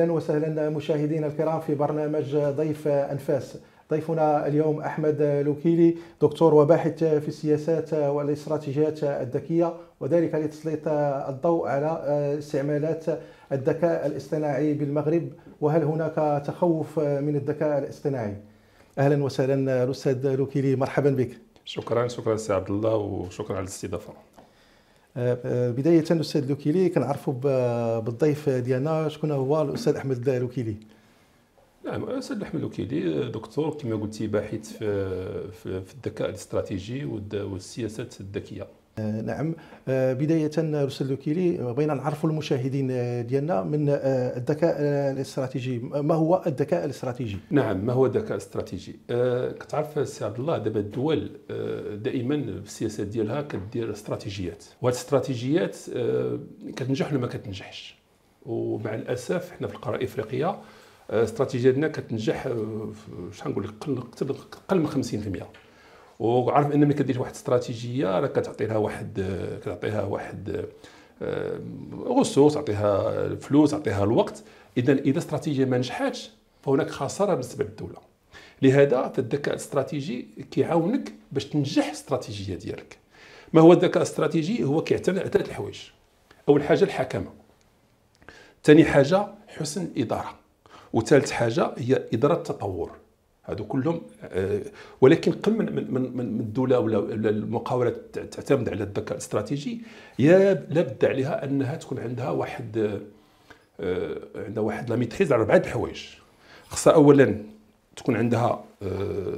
اهلا وسهلا مشاهدينا الكرام في برنامج ضيف انفاس ضيفنا اليوم احمد لوكيلي دكتور وباحث في السياسات والاستراتيجيات الذكيه وذلك لتسليط الضوء على استعمالات الذكاء الاصطناعي بالمغرب وهل هناك تخوف من الذكاء الاصطناعي اهلا وسهلا الاستاذ لوكيلي مرحبا بك شكرا شكرا سي عبد الله وشكرا على الاستضافه بدايه الاستاذ لوكيلي كنعرفوا بالضيف ديالنا شكون هو الاستاذ احمد لوكيلي نعم الاستاذ احمد لوكيلي دكتور كما قلتي باحث في, في الذكاء الاستراتيجي والسياسات الذكيه آه، نعم آه، بداية آه، رسل الوكيلي بغينا نعرفوا المشاهدين ديالنا من الذكاء الاستراتيجي ما هو الذكاء الاستراتيجي نعم ما هو الذكاء الاستراتيجي كتعرف سي عبد الله دابا الدول دائما في السياسه ديالها كدير استراتيجيات وهذه الاستراتيجيات كتنجح ولا ما كتنجحش ومع الاسف حنا في القاره الافريقيه استراتيجيتنا كتنجح شحال نقول لك قل من 50% وعارف ان ملي كدير واحد الاستراتيجيه راه كتعطي لها واحد كتعطيها واحد آه، غصوص تعطيها الفلوس تعطيها الوقت اذا اذا استراتيجيه ما نجحاتش فهناك خساره بالنسبه للدوله لهذا فالذكاء الاستراتيجي كيعاونك باش تنجح الاستراتيجيه ديالك ما هو الذكاء الاستراتيجي هو كيعتمد على ثلاث الحوايج اول حاجه الحكمه ثاني حاجه حسن الاداره وثالث حاجه هي اداره التطور هادو كلهم آه، ولكن قل من من من الدوله ولا المقاوله تعتمد على الذكاء الاستراتيجي يا لابد عليها انها تكون عندها واحد آه، عندها واحد لا ميتريز على اربعه الحوايج خصها اولا تكون عندها آه،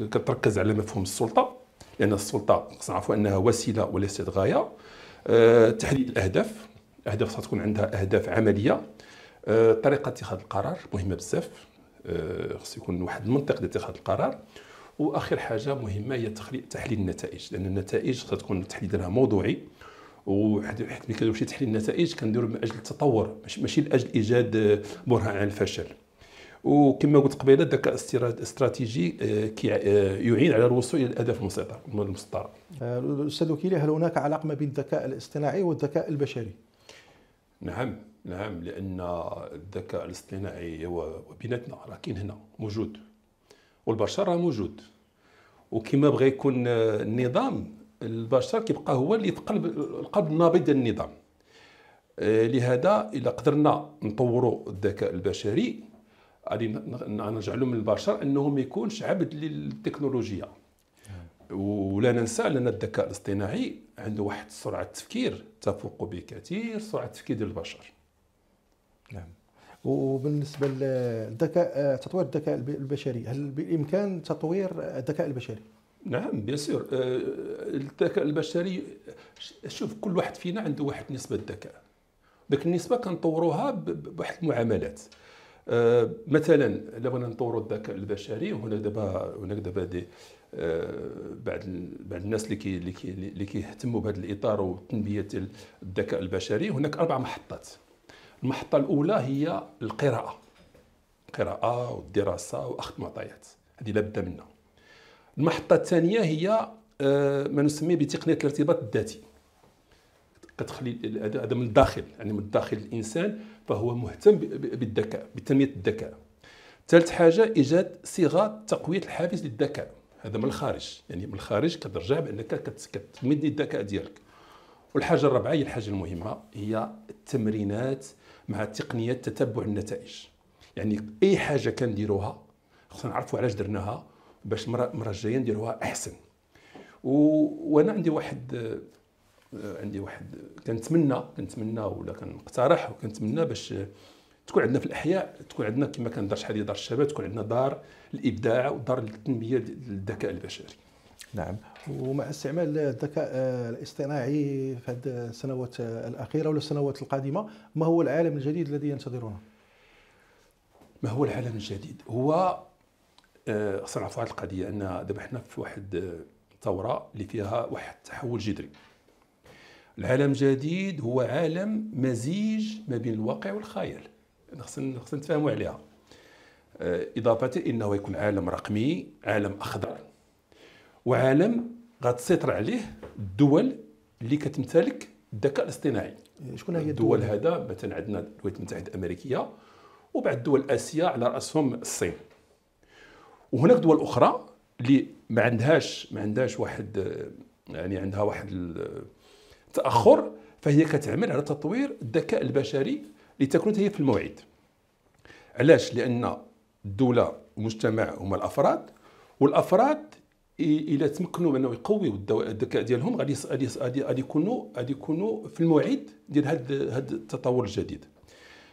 كتركز على مفهوم السلطه لان السلطه خصنا نعرفوا انها وسيله وليست غايه تحديد الاهداف الاهداف خصها تكون عندها اهداف عمليه طريقه اتخاذ القرار مهمه بزاف آه، خص يكون واحد المنطق لاتخاذ القرار واخر حاجه مهمه هي تحليل النتائج لان النتائج تكون التحليل ديالها موضوعي وحيت ملي كنديرو شي تحليل النتائج كنديرو من اجل التطور ماشي لاجل ايجاد آه، برهان على الفشل وكما قلت قبيله الذكاء الاستراتيجي آه، يعين على الوصول الى الاهداف المسيطره المسطره. الاستاذ وكيلي هل هناك علاقه ما بين الذكاء الاصطناعي والذكاء البشري؟ نعم نعم لان الذكاء الاصطناعي هو بيناتنا راه كاين هنا موجود والبشر موجود وكما بغى يكون النظام البشر كيبقى هو اللي يتقلب القلب النابض ديال النظام آه، لهذا الا قدرنا نطوروا الذكاء البشري غادي نجعلوا من البشر انهم ما يكونش عبد للتكنولوجيا ولا ننسى ان الذكاء الاصطناعي عنده واحد سرعه تفكير تفوق بكثير سرعه تفكير البشر نعم وبالنسبه للذكاء آه، تطوير الذكاء البشري هل بامكان تطوير الذكاء البشري نعم بيان سور آه، الذكاء البشري شوف كل واحد فينا عنده واحد نسبه الذكاء ذاك النسبه كنطوروها بواحد المعاملات آه، مثلا الا بغينا نطوروا الذكاء البشري هنا دابا هناك دابا دي بعض بعض الناس اللي كي اللي كيهتموا بهذا الاطار والتنميه ديال الذكاء البشري هناك اربع محطات المحطة الأولى هي القراءة القراءة والدراسة وأخذ معطيات هذه لابد منها المحطة الثانية هي آه، ما نسميه بتقنية الارتباط الذاتي كتخلي هذا من الداخل يعني من الداخل الإنسان فهو مهتم بالذكاء بتنمية الذكاء ثالث حاجة إيجاد صيغة تقوية الحافز للذكاء هذا من الخارج يعني من الخارج كترجع بأنك كتمد الذكاء ديالك والحاجة الرابعة هي الحاجة المهمة هي التمرينات مع تقنيه تتبع النتائج يعني اي حاجه كنديروها خصنا نعرفوا علاش درناها باش المره الجايه نديروها احسن و... وانا عندي واحد آه، عندي واحد كنتمنى كنتمنى ولا كنقترح وكنتمنى باش تكون عندنا في الاحياء تكون عندنا كما كان دار شحال دار الشباب تكون عندنا دار الابداع ودار التنميه للذكاء البشري نعم ومع استعمال الذكاء الاصطناعي في هذه السنوات الاخيره ولا السنوات القادمه ما هو العالم الجديد الذي ينتظرونه؟ ما هو العالم الجديد؟ هو آه، خصنا نعرفوا هذه القضيه ان دابا حنا في واحد الثوره آه، اللي فيها واحد التحول جذري. العالم الجديد هو عالم مزيج ما بين الواقع والخيال خصنا خصنا نتفاهموا عليها. آه، اضافه انه يكون عالم رقمي، عالم اخضر وعالم غتسيطر عليه الدول اللي كتمتلك الذكاء الاصطناعي إيه، شكون هي الدول, الدول هذا مثلا عندنا الولايات المتحده الامريكيه وبعد دول اسيا على راسهم الصين وهناك دول اخرى اللي ما عندهاش ما عندهاش واحد يعني عندها واحد التاخر فهي كتعمل على تطوير الذكاء البشري لتكون هي في الموعد علاش لان الدوله والمجتمع هما الافراد والافراد الى تمكنوا بانه يقويوا الذكاء ديالهم غادي غادي يكونوا غادي يكونوا في الموعد ديال هذا هذا التطور الجديد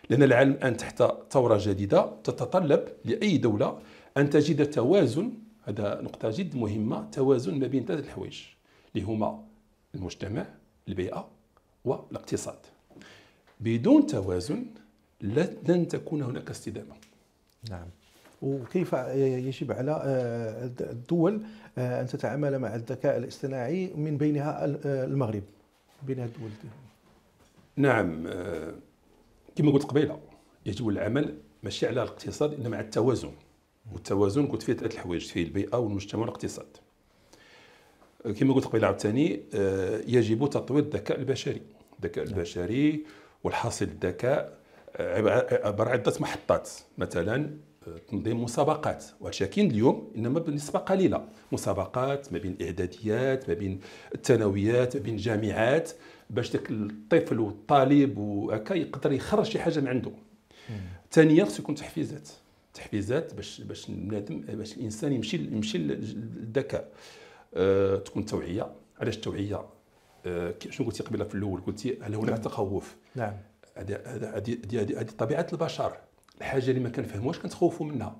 لان العالم الان تحت ثوره جديده تتطلب لاي دوله ان تجد توازن هذا نقطه جد مهمه توازن ما بين ثلاث الحوايج اللي هما المجتمع البيئه والاقتصاد بدون توازن لن تكون هناك استدامه نعم وكيف يجب على آه، الدول آه، ان تتعامل مع الذكاء الاصطناعي من بينها آه، المغرب بين الدول دي. نعم كما قلت قبيله يجب العمل ماشي على الاقتصاد انما على التوازن والتوازن قلت فيه ثلاث الحوايج فيه البيئه والمجتمع والاقتصاد كما قلت قبيله عاوتاني يجب تطوير الذكاء البشري الذكاء نعم. البشري والحاصل الذكاء عبر عده محطات مثلا تنظيم مسابقات ولكن كاين اليوم انما بنسبه قليله مسابقات ما بين الاعداديات ما بين الثانويات ما بين الجامعات باش داك الطفل والطالب وهكا يقدر يخرج شي حاجه من عنده ثانيا خصو يكون تحفيزات تحفيزات باش باش بنادم باش الانسان يمشي يمشي للذكاء أه تكون توعيه علاش التوعيه أه شنو قلتي قبيله في الاول قلتي هل هناك نعم. تخوف نعم هذه هذه هذه طبيعه البشر الحاجه اللي ما كنفهموهاش كنتخوفوا منها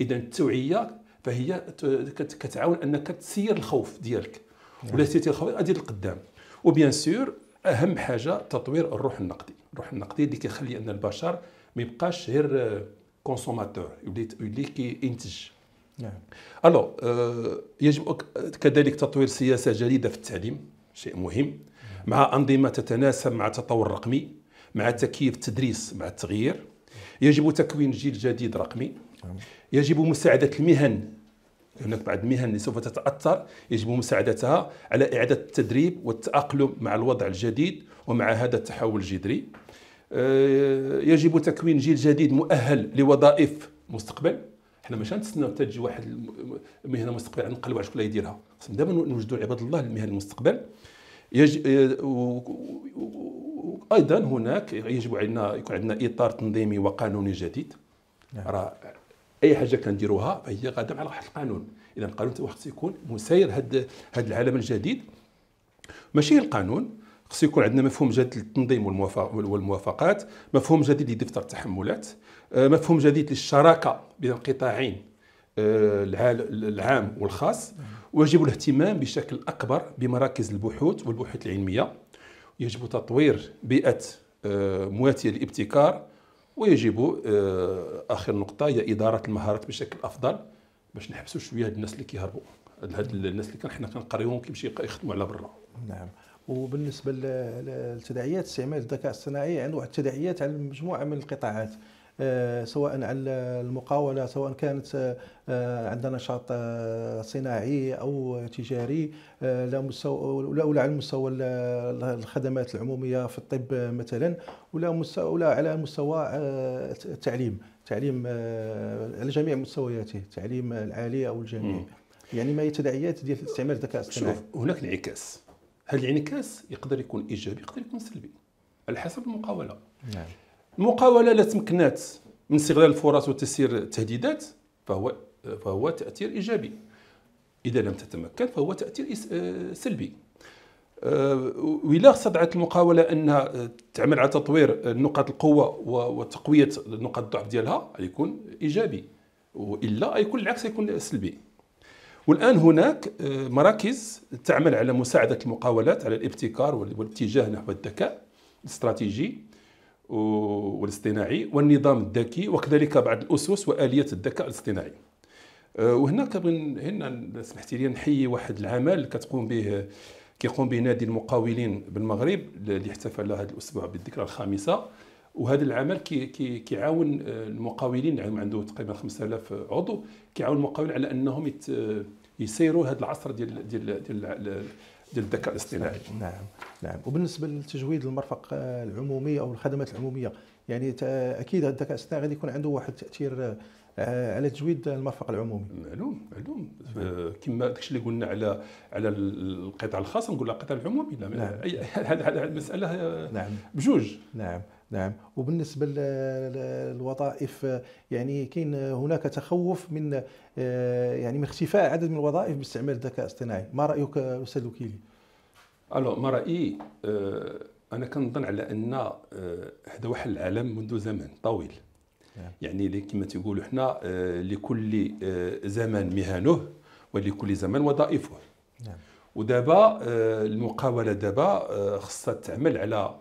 اذا التوعيه فهي كتعاون انك تسير الخوف ديالك نعم. ولا سيتي الخوف ادير القدام وبيان سور اهم حاجه تطوير الروح النقدي الروح النقدي اللي كيخلي ان البشر ما يبقاش غير كونسوماتور يولي يولي كينتج نعم الو آه، يجب كذلك تطوير سياسه جديده في التعليم شيء مهم نعم. مع انظمه تتناسب مع التطور الرقمي مع تكييف التدريس مع التغيير يجب تكوين جيل جديد رقمي نعم. يجب مساعدة المهن هناك بعض المهن اللي سوف تتأثر يجب مساعدتها على إعادة التدريب والتأقلم مع الوضع الجديد ومع هذا التحول الجذري آه، يجب تكوين جيل جديد مؤهل لوظائف مستقبل حنا ماشي نتسناو حتى تجي واحد مهنه مستقبل نقلب على شكون يديرها خصنا دابا نوجدوا عباد الله المهن المستقبل يجب آه، ايضا هناك يجب علينا يكون عندنا اطار تنظيمي وقانوني جديد نعم. راه اي حاجه كنديروها فهي غاده على واحد القانون اذا القانون خص يكون مسير هذا هذا العالم الجديد ماشي القانون خص يكون عندنا مفهوم جديد للتنظيم والموافقات مفهوم جديد لدفتر التحملات آه، مفهوم جديد للشراكه بين القطاعين آه، العام والخاص نعم. ويجب الاهتمام بشكل اكبر بمراكز البحوث والبحوث العلميه يجب تطوير بيئة آه، مواتية للابتكار ويجب آه، آخر نقطة هي إدارة المهارات بشكل أفضل باش نحبسوا شوية هاد الناس اللي كيهربوا هاد الناس اللي كان حنا كنقريوهم كيمشي يخدموا على برا نعم وبالنسبه للتداعيات استعمال الذكاء الصناعي عنده واحد التداعيات على مجموعه من القطاعات آه، سواء على المقاولة سواء كانت آه، آه، عندنا نشاط صناعي أو تجاري لا مستوى ولا على مستوى الخدمات العمومية في الطب مثلا ولا مستوى ولا على مستوى التعليم تعليم على جميع مستوياته التعليم العالي أو الجامعي يعني ما هي تداعيات ديال استعمال الذكاء الاصطناعي شوف هناك انعكاس هذا الانعكاس يقدر يكون ايجابي يقدر يكون سلبي على حسب المقاوله نعم مقاولة لا تمكنات من استغلال الفرص وتسيير التهديدات فهو فهو تأثير إيجابي إذا لم تتمكن فهو تأثير آه، سلبي آه، وإلا استطاعت المقاولة أنها تعمل على تطوير نقاط القوة وتقوية نقاط الضعف ديالها يكون إيجابي وإلا يكون العكس يكون سلبي والآن هناك آه، مراكز تعمل على مساعدة المقاولات على الابتكار والاتجاه نحو الذكاء الاستراتيجي والاصطناعي والنظام الذكي وكذلك بعض الاسس واليات الذكاء الاصطناعي آه، وهنا كنبغي هنا سمحتي لي نحيي واحد العمل كتقوم به كيقوم به نادي المقاولين بالمغرب اللي احتفل هذا الاسبوع بالذكرى الخامسه وهذا العمل كي كي كيعاون آه، المقاولين يعني عنده تقريبا 5000 عضو كيعاون المقاولين على انهم آه، يسيروا هذا العصر ديال ديال, ديال ديال الذكاء الاصطناعي نعم نعم وبالنسبه لتجويد المرفق آه، العمومي او الخدمات العموميه يعني اكيد الذكاء الاصطناعي غادي يكون عنده واحد التاثير آه، على تجويد المرفق العمومي معلوم معلوم آه، كما داكشي اللي قلنا على على القطاع الخاص نقول القطاع العمومي لا نعم. هذه المساله نعم بجوج نعم نعم وبالنسبه للوظائف يعني كاين هناك تخوف من آه، يعني من اختفاء عدد من الوظائف باستعمال الذكاء الاصطناعي ما رايك استاذ وكيلي الو ما رايي آه، انا كنظن على ان آه، هذا واحد العالم منذ زمن طويل نعم. يعني اللي كما تيقولوا حنا لكل زمان مهنه ولكل زمان وظائفه نعم ودابا المقاوله دابا خصها تعمل على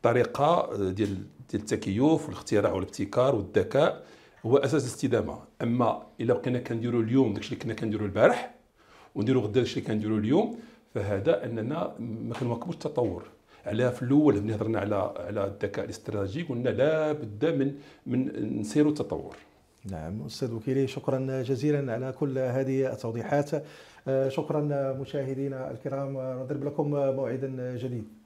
الطريقه آه، ديال ديال التكيف والاختراع والابتكار والذكاء هو اساس الاستدامه اما الا بقينا كنديروا اليوم داكشي اللي كنا كنديروا البارح ونديروا غدا داكشي اللي كنديروا اليوم فهذا اننا ما كنواكبوش التطور على في الاول ملي هضرنا على على الذكاء الاستراتيجي قلنا لا بد من من نسيروا التطور نعم استاذ وكيلي شكرا جزيلا على كل هذه التوضيحات آه، شكرا مشاهدينا الكرام نضرب لكم موعدا جديد